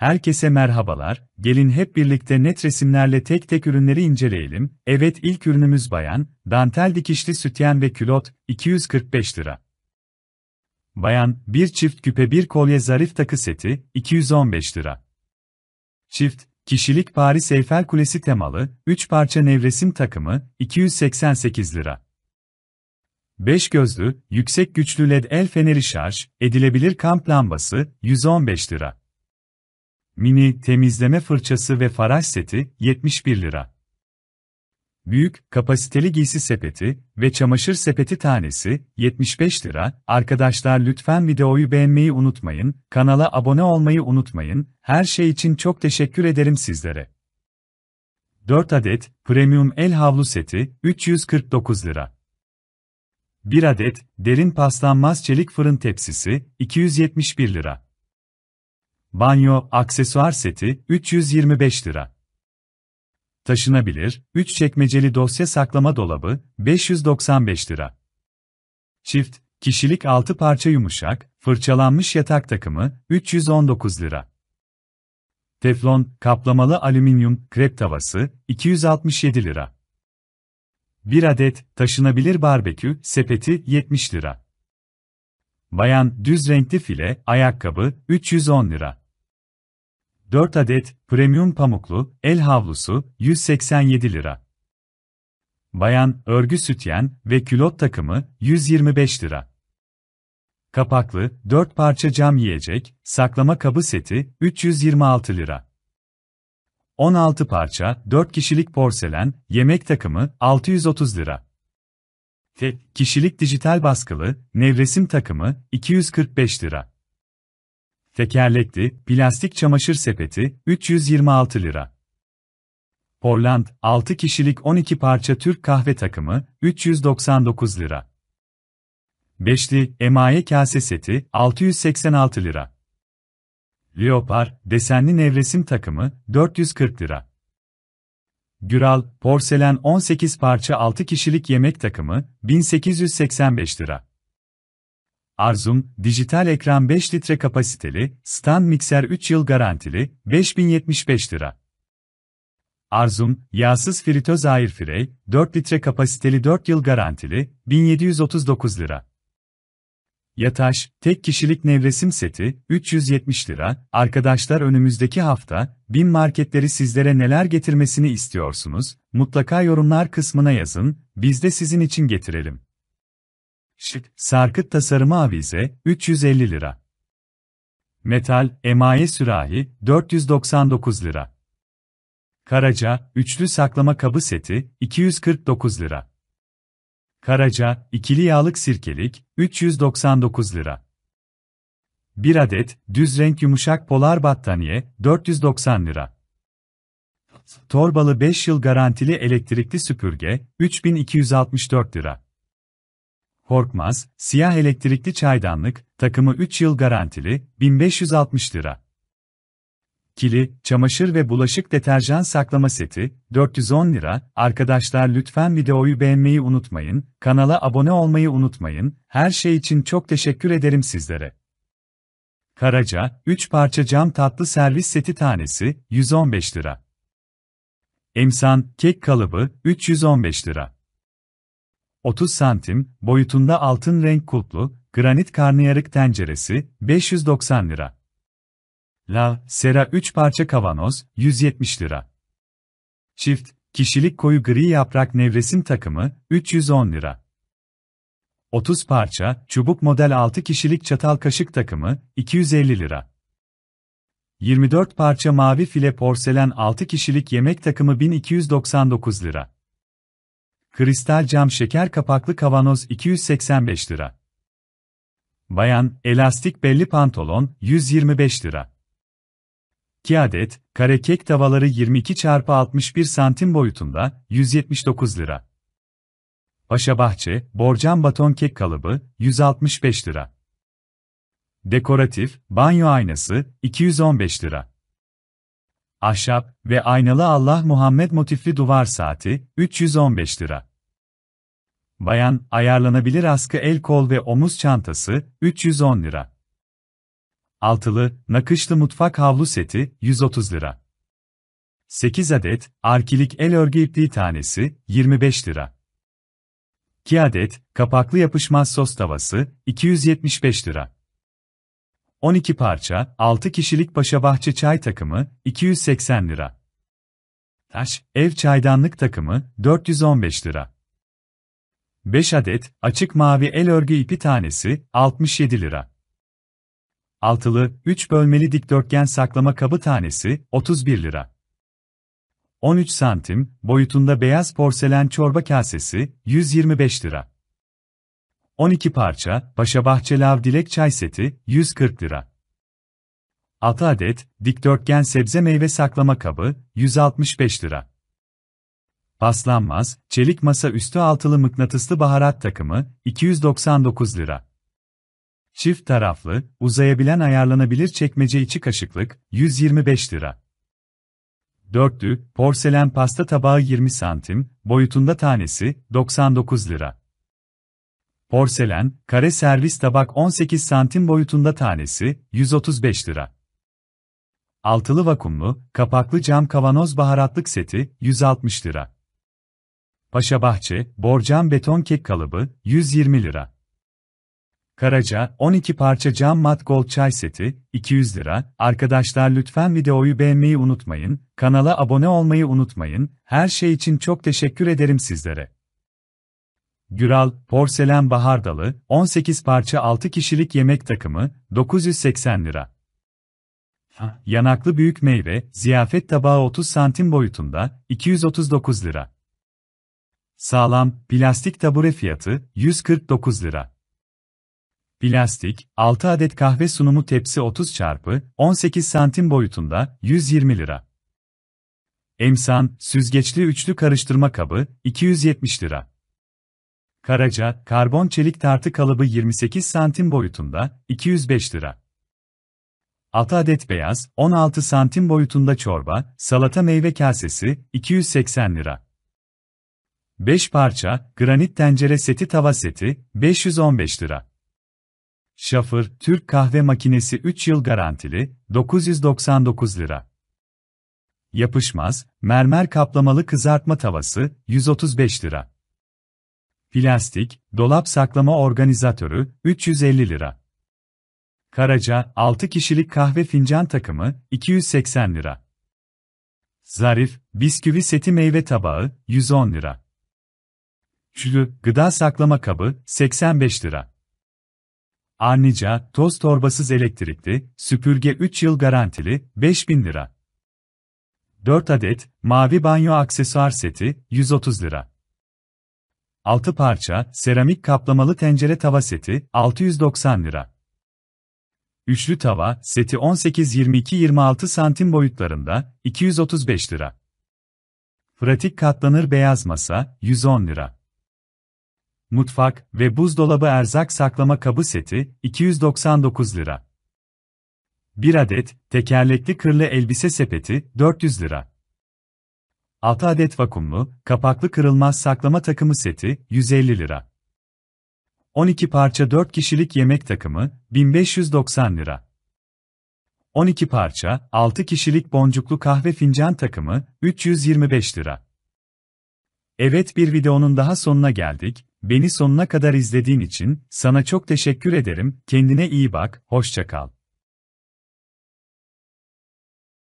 Herkese merhabalar, gelin hep birlikte net resimlerle tek tek ürünleri inceleyelim. Evet ilk ürünümüz bayan, dantel dikişli sütyen ve külot, 245 lira. Bayan, bir çift küpe bir kolye zarif takı seti, 215 lira. Çift, kişilik Paris Eyfel Kulesi temalı, 3 parça nevresim takımı, 288 lira. 5 gözlü, yüksek güçlü led el feneri şarj, edilebilir kamp lambası, 115 lira. Mini temizleme fırçası ve faraj seti 71 lira. Büyük kapasiteli giysi sepeti ve çamaşır sepeti tanesi 75 lira. Arkadaşlar lütfen videoyu beğenmeyi unutmayın, kanala abone olmayı unutmayın. Her şey için çok teşekkür ederim sizlere. 4 adet premium el havlu seti 349 lira. 1 adet derin paslanmaz çelik fırın tepsisi 271 lira. Banyo aksesuar seti 325 lira. Taşınabilir 3 çekmeceli dosya saklama dolabı 595 lira. Çift kişilik 6 parça yumuşak fırçalanmış yatak takımı 319 lira. Teflon kaplamalı alüminyum krep tavası 267 lira. 1 adet taşınabilir barbekü sepeti 70 lira. Bayan düz renkli file ayakkabı 310 lira. 4 adet premium pamuklu el havlusu 187 lira. Bayan örgü sütyen ve külot takımı 125 lira. Kapaklı 4 parça cam yiyecek saklama kabı seti 326 lira. 16 parça 4 kişilik porselen yemek takımı 630 lira. Tek kişilik dijital baskılı nevresim takımı 245 lira. Tekerlekli, plastik çamaşır sepeti, 326 lira. Portland, 6 kişilik 12 parça Türk kahve takımı, 399 lira. Beşli, emaye kase seti, 686 lira. Leopar, desenli nevresim takımı, 440 lira. Güral, porselen 18 parça 6 kişilik yemek takımı, 1885 lira. Arzum, dijital ekran 5 litre kapasiteli, stand mikser 3 yıl garantili, 5075 lira. Arzum, yağsız fritöz air frey, 4 litre kapasiteli 4 yıl garantili, 1739 lira. Yataş, tek kişilik nevresim seti, 370 lira. Arkadaşlar önümüzdeki hafta, bin marketleri sizlere neler getirmesini istiyorsunuz? Mutlaka yorumlar kısmına yazın, biz de sizin için getirelim. Şık, sarkıt tasarımı avize, 350 lira. Metal, emaye sürahi, 499 lira. Karaca, üçlü saklama kabı seti, 249 lira. Karaca, ikili yağlık sirkelik, 399 lira. 1 adet, düz renk yumuşak polar battaniye, 490 lira. Torbalı 5 yıl garantili elektrikli süpürge, 3264 lira. Korkmaz, siyah elektrikli çaydanlık, takımı 3 yıl garantili, 1560 lira. Kili, çamaşır ve bulaşık deterjan saklama seti, 410 lira. Arkadaşlar lütfen videoyu beğenmeyi unutmayın, kanala abone olmayı unutmayın, her şey için çok teşekkür ederim sizlere. Karaca, 3 parça cam tatlı servis seti tanesi, 115 lira. Emsan, kek kalıbı, 315 lira. 30 santim, boyutunda altın renk kulplu, granit karnıyarık tenceresi, 590 lira. La, sera 3 parça kavanoz, 170 lira. Çift, kişilik koyu gri yaprak nevresim takımı, 310 lira. 30 parça, çubuk model 6 kişilik çatal kaşık takımı, 250 lira. 24 parça mavi file porselen 6 kişilik yemek takımı 1299 lira. Kristal cam şeker kapaklı kavanoz 285 lira. Bayan, elastik belli pantolon 125 lira. 2 adet, kare kek tavaları 22 x 61 santim boyutunda 179 lira. Paşa Bahçe, borcam baton kek kalıbı 165 lira. Dekoratif, banyo aynası 215 lira ahşap ve aynalı Allah Muhammed motifli duvar saati, 315 lira. Bayan, ayarlanabilir askı el kol ve omuz çantası, 310 lira. Altılı, nakışlı mutfak havlu seti, 130 lira. 8 adet, arkilik el örgü ipliği tanesi, 25 lira. 2 adet, kapaklı yapışmaz sos tavası, 275 lira. 12 parça, 6 kişilik bahçe çay takımı, 280 lira. Taş, ev çaydanlık takımı, 415 lira. 5 adet, açık mavi el örgü ipi tanesi, 67 lira. Altılı, 3 bölmeli dikdörtgen saklama kabı tanesi, 31 lira. 13 santim, boyutunda beyaz porselen çorba kasesi, 125 lira. 12 parça, Paşa Bahçelav Dilek Çay Seti, 140 lira. 6 adet, dikdörtgen sebze meyve saklama kabı, 165 lira. Paslanmaz, çelik masa üstü altılı mıknatıslı baharat takımı, 299 lira. Çift taraflı, uzayabilen ayarlanabilir çekmece içi kaşıklık, 125 lira. Dörtlü, porselen pasta tabağı 20 santim, boyutunda tanesi, 99 lira. Porselen, kare servis tabak 18 santim boyutunda tanesi, 135 lira. Altılı vakumlu, kapaklı cam kavanoz baharatlık seti, 160 lira. Paşa Bahçe, borcam beton kek kalıbı, 120 lira. Karaca, 12 parça cam mat gold çay seti, 200 lira. Arkadaşlar lütfen videoyu beğenmeyi unutmayın, kanala abone olmayı unutmayın, her şey için çok teşekkür ederim sizlere. Güral, Porselen Bahardalı, 18 parça 6 kişilik yemek takımı, 980 lira. Yanaklı büyük meyve, ziyafet tabağı 30 santim boyutunda, 239 lira. Sağlam, plastik tabure fiyatı, 149 lira. Plastik, 6 adet kahve sunumu tepsi 30 çarpı 18 santim boyutunda, 120 lira. Emsan, süzgeçli üçlü karıştırma kabı, 270 lira. Karaca, karbon çelik tartı kalıbı 28 santim boyutunda, 205 lira. 6 adet beyaz, 16 santim boyutunda çorba, salata meyve kasesi, 280 lira. 5 parça, granit tencere seti tava seti, 515 lira. Şafır, Türk kahve makinesi 3 yıl garantili, 999 lira. Yapışmaz, mermer kaplamalı kızartma tavası, 135 lira. Plastik, dolap saklama organizatörü, 350 lira. Karaca, 6 kişilik kahve fincan takımı, 280 lira. Zarif, bisküvi seti meyve tabağı, 110 lira. Çülü, gıda saklama kabı, 85 lira. Arnica, toz torbasız elektrikli, süpürge 3 yıl garantili, 5000 lira. 4 adet, mavi banyo aksesuar seti, 130 lira. 6 parça, seramik kaplamalı tencere tava seti, 690 lira. Üçlü tava, seti 18-22-26 santim boyutlarında, 235 lira. Pratik katlanır beyaz masa, 110 lira. Mutfak ve buzdolabı erzak saklama kabı seti, 299 lira. 1 adet, tekerlekli kırlı elbise sepeti, 400 lira. 6 adet vakumlu, kapaklı kırılmaz saklama takımı seti, 150 lira. 12 parça 4 kişilik yemek takımı, 1590 lira. 12 parça, 6 kişilik boncuklu kahve fincan takımı, 325 lira. Evet bir videonun daha sonuna geldik, beni sonuna kadar izlediğin için, sana çok teşekkür ederim, kendine iyi bak, Hoşçakal.